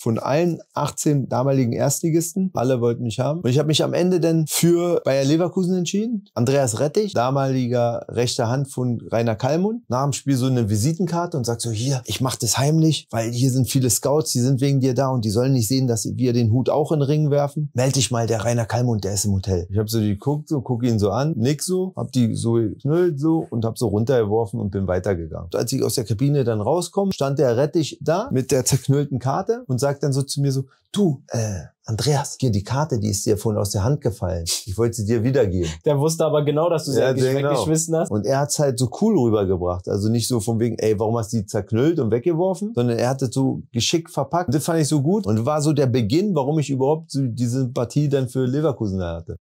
von allen 18 damaligen Erstligisten. Alle wollten mich haben. Und ich habe mich am Ende dann für Bayer Leverkusen entschieden. Andreas Rettich, damaliger rechter Hand von Rainer Kallmund, nahm im Spiel so eine Visitenkarte und sagt so, hier, ich mache das heimlich, weil hier sind viele Scouts, die sind wegen dir da und die sollen nicht sehen, dass wir den Hut auch in den Ring werfen. Meld dich mal, der Rainer Kallmund, der ist im Hotel. Ich habe so die geguckt, so guck ihn so an, nix so, hab die so geknüllt so und hab so runtergeworfen und bin weitergegangen. Und als ich aus der Kabine dann rauskomme, stand der Rettich da mit der zerknüllten Karte und sagt, sagt dann so zu mir so, du, äh, Andreas, hier die Karte, die ist dir vorhin aus der Hand gefallen. Ich wollte sie dir wiedergeben. Der wusste aber genau, dass du sie ja, genau. weggeschmissen hast. Und er hat's halt so cool rübergebracht. Also nicht so von wegen, ey, warum hast du die zerknüllt und weggeworfen? Sondern er hat es so geschickt verpackt. Das fand ich so gut und war so der Beginn, warum ich überhaupt so diese Partie dann für Leverkusen hatte.